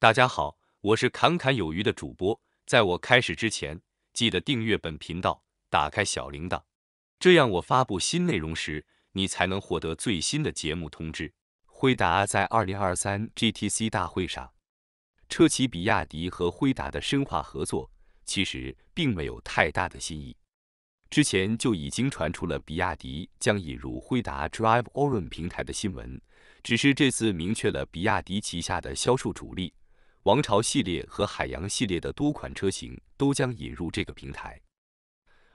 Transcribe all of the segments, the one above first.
大家好，我是侃侃有余的主播。在我开始之前，记得订阅本频道，打开小铃铛，这样我发布新内容时，你才能获得最新的节目通知。辉达在二零二三 GTC 大会上，车企比亚迪和辉达的深化合作，其实并没有太大的新意。之前就已经传出了比亚迪将引入辉达 Drive Orin 平台的新闻，只是这次明确了比亚迪旗下的销售主力。王朝系列和海洋系列的多款车型都将引入这个平台。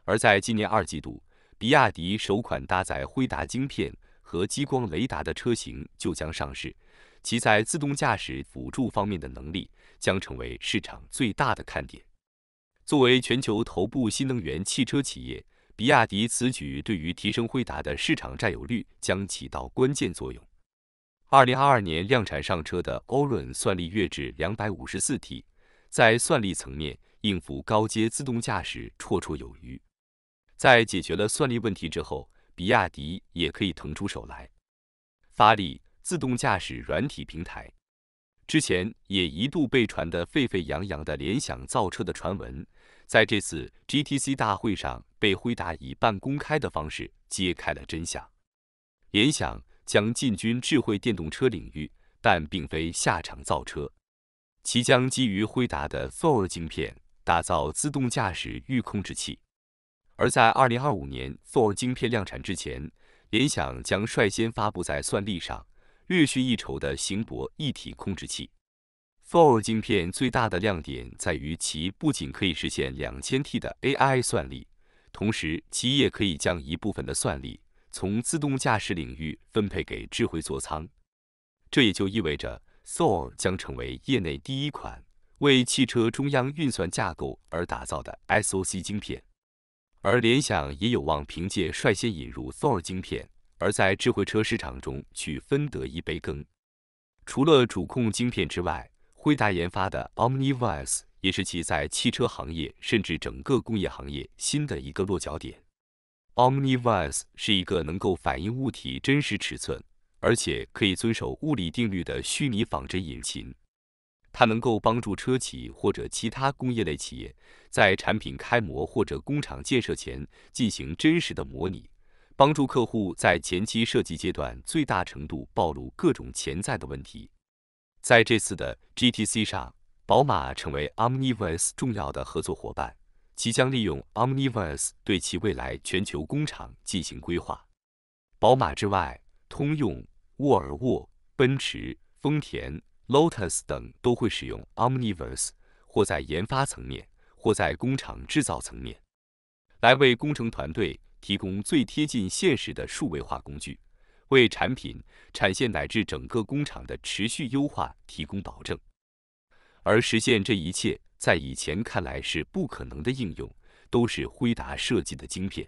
而在今年二季度，比亚迪首款搭载辉达晶片和激光雷达的车型就将上市，其在自动驾驶辅助方面的能力将成为市场最大的看点。作为全球头部新能源汽车企业，比亚迪此举对于提升辉达的市场占有率将起到关键作用。二零二二年量产上车的 Orin 算力跃至两百五十四 T，在算力层面应付高阶自动驾驶绰绰有余。在解决了算力问题之后，比亚迪也可以腾出手来发力自动驾驶软体平台。之前也一度被传得沸沸扬扬的联想造车的传闻，在这次 GTC 大会上被辉达以半公开的方式揭开了真相。联想。将进军智慧电动车领域，但并非下场造车。其将基于辉达的 Four 晶片打造自动驾驶预控制器。而在2025年 Four 晶片量产之前，联想将率先发布在算力上略逊一筹的行博一体控制器。Four 晶片最大的亮点在于，其不仅可以实现 2000T 的 AI 算力，同时其也可以将一部分的算力。从自动驾驶领域分配给智慧座舱，这也就意味着 Thor 将成为业内第一款为汽车中央运算架构而打造的 SOC 芯片。而联想也有望凭借率先引入 Thor 芯片，而在智慧车市场中去分得一杯羹。除了主控芯片之外，辉达研发的 OmniVice 也是其在汽车行业甚至整个工业行业新的一个落脚点。o m n i v i e 是一个能够反映物体真实尺寸，而且可以遵守物理定律的虚拟仿真引擎。它能够帮助车企或者其他工业类企业在产品开模或者工厂建设前进行真实的模拟，帮助客户在前期设计阶段最大程度暴露各种潜在的问题。在这次的 GTC 上，宝马成为 o m n i v i e 重要的合作伙伴。即将利用 Omniverse 对其未来全球工厂进行规划。宝马之外，通用、沃尔沃、奔驰、丰田、Lotus 等都会使用 Omniverse，或在研发层面，或在工厂制造层面，来为工程团队提供最贴近现实的数位化工具，为产品、产线乃至整个工厂的持续优化提供保证。而实现这一切。在以前看来是不可能的应用，都是辉达设计的晶片。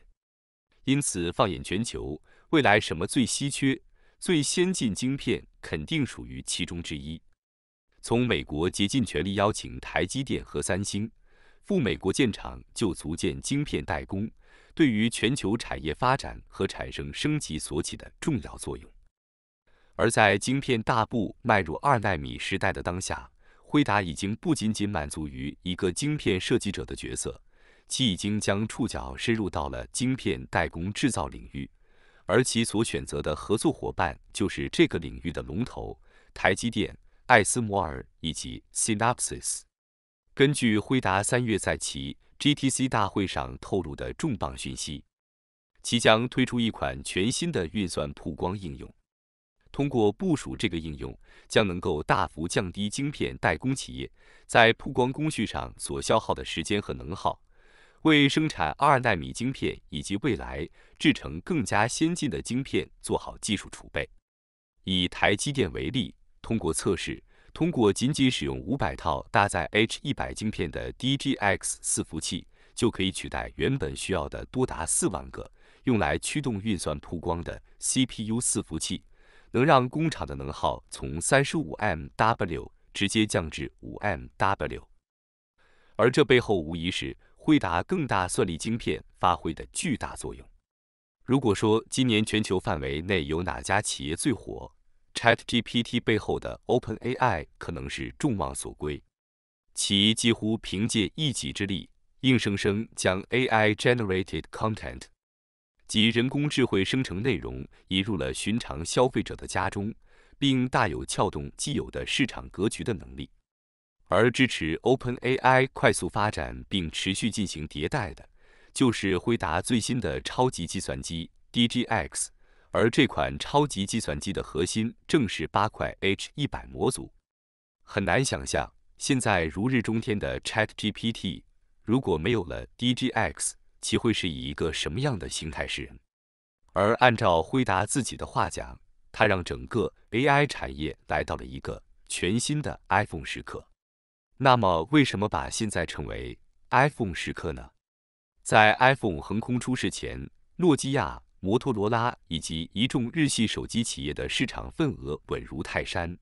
因此，放眼全球，未来什么最稀缺、最先进晶片，肯定属于其中之一。从美国竭尽全力邀请台积电和三星赴美国建厂，就足见晶片代工对于全球产业发展和产生升级所起的重要作用。而在晶片大步迈入二纳米时代的当下，辉达已经不仅仅满足于一个晶片设计者的角色，其已经将触角深入到了晶片代工制造领域，而其所选择的合作伙伴就是这个领域的龙头——台积电、爱斯摩尔以及 Synopsys。根据辉达三月在其 GTC 大会上透露的重磅讯息，其将推出一款全新的运算曝光应用。通过部署这个应用，将能够大幅降低晶片代工企业在曝光工序上所消耗的时间和能耗，为生产二纳米晶片以及未来制成更加先进的晶片做好技术储备。以台积电为例，通过测试，通过仅仅使用五百套搭载 H 一百晶片的 DGX 伺服器，就可以取代原本需要的多达四万个用来驱动运算曝光的 CPU 伺服器。能让工厂的能耗从三十五 mW 直接降至五 mW，而这背后无疑是惠达更大算力晶片发挥的巨大作用。如果说今年全球范围内有哪家企业最火，ChatGPT 背后的 OpenAI 可能是众望所归，其几乎凭借一己之力，硬生生将 AI-generated content。及人工智慧生成内容引入了寻常消费者的家中，并大有撬动既有的市场格局的能力。而支持 OpenAI 快速发展并持续进行迭代的，就是辉达最新的超级计算机 DGX。而这款超级计算机的核心正是八块 H100 模组。很难想象，现在如日中天的 ChatGPT，如果没有了 DGX。其会是以一个什么样的形态示人？而按照辉达自己的话讲，他让整个 AI 产业来到了一个全新的 iPhone 时刻。那么，为什么把现在称为 iPhone 时刻呢？在 iPhone 横空出世前，诺基亚、摩托罗拉以及一众日系手机企业的市场份额稳如泰山，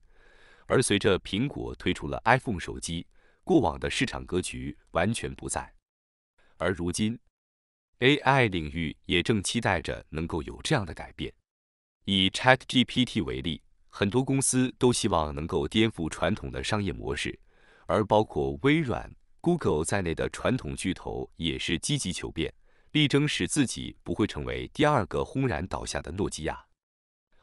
而随着苹果推出了 iPhone 手机，过往的市场格局完全不在。而如今，AI 领域也正期待着能够有这样的改变。以 ChatGPT 为例，很多公司都希望能够颠覆传统的商业模式，而包括微软、Google 在内的传统巨头也是积极求变，力争使自己不会成为第二个轰然倒下的诺基亚。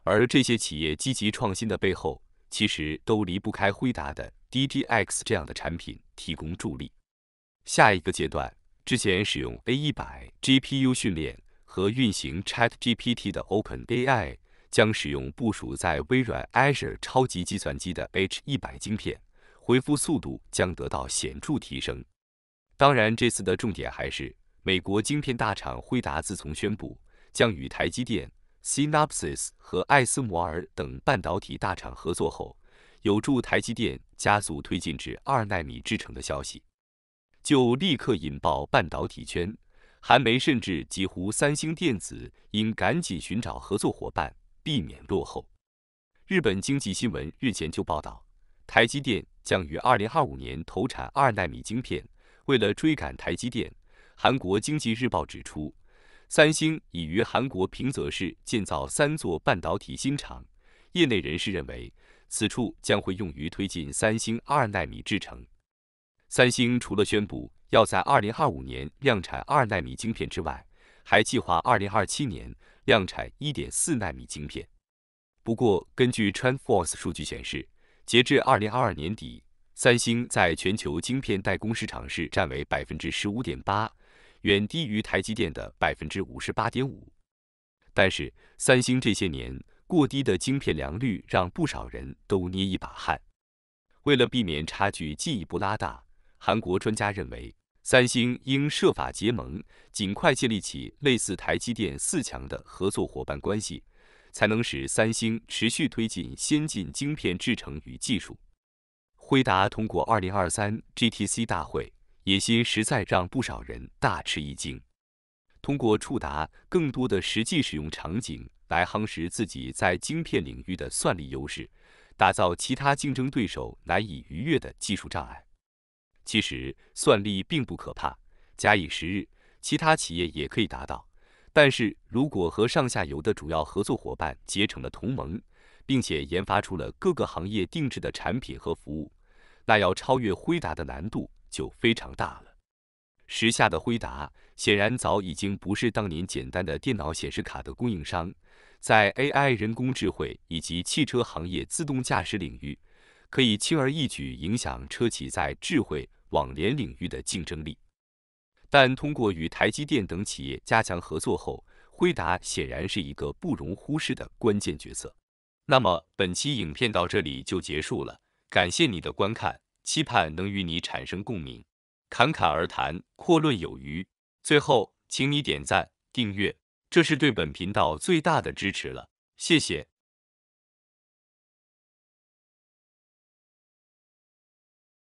而这些企业积极创新的背后，其实都离不开辉达的 DGX 这样的产品提供助力。下一个阶段。之前使用 A100 GPU 训练和运行 ChatGPT 的 OpenAI 将使用部署在微软 Azure 超级计算机的 H100 芯片，回复速度将得到显著提升。当然，这次的重点还是美国晶片大厂辉达，自从宣布将与台积电、Synopsys 和艾斯摩尔等半导体大厂合作后，有助台积电加速推进至二纳米制程的消息。就立刻引爆半导体圈，韩媒甚至几乎三星电子应赶紧寻找合作伙伴，避免落后。日本经济新闻日前就报道，台积电将于二零二五年投产二纳米晶片。为了追赶台积电，韩国经济日报指出，三星已于韩国平泽市建造三座半导体新厂，业内人士认为，此处将会用于推进三星二纳米制程。三星除了宣布要在二零二五年量产二纳米晶片之外，还计划二零二七年量产一点四纳米晶片。不过，根据 TrendForce 数据显示，截至二零二二年底，三星在全球晶片代工市场是占为百分之十五点八，远低于台积电的百分之五十八点五。但是，三星这些年过低的晶片良率让不少人都捏一把汗。为了避免差距进一步拉大，韩国专家认为，三星应设法结盟，尽快建立起类似台积电四强的合作伙伴关系，才能使三星持续推进先进晶片制程与技术。辉达通过2023 GTC 大会野心实在让不少人大吃一惊。通过触达更多的实际使用场景来夯实自己在晶片领域的算力优势，打造其他竞争对手难以逾越的技术障碍。其实算力并不可怕，假以时日，其他企业也可以达到。但是如果和上下游的主要合作伙伴结成了同盟，并且研发出了各个行业定制的产品和服务，那要超越辉达的难度就非常大了。时下的辉达显然早已经不是当年简单的电脑显示卡的供应商，在 AI 人工智能以及汽车行业自动驾驶领域，可以轻而易举影响车企在智慧。网联领域的竞争力，但通过与台积电等企业加强合作后，辉达显然是一个不容忽视的关键角色。那么本期影片到这里就结束了，感谢你的观看，期盼能与你产生共鸣。侃侃而谈，阔论有余。最后，请你点赞、订阅，这是对本频道最大的支持了，谢谢。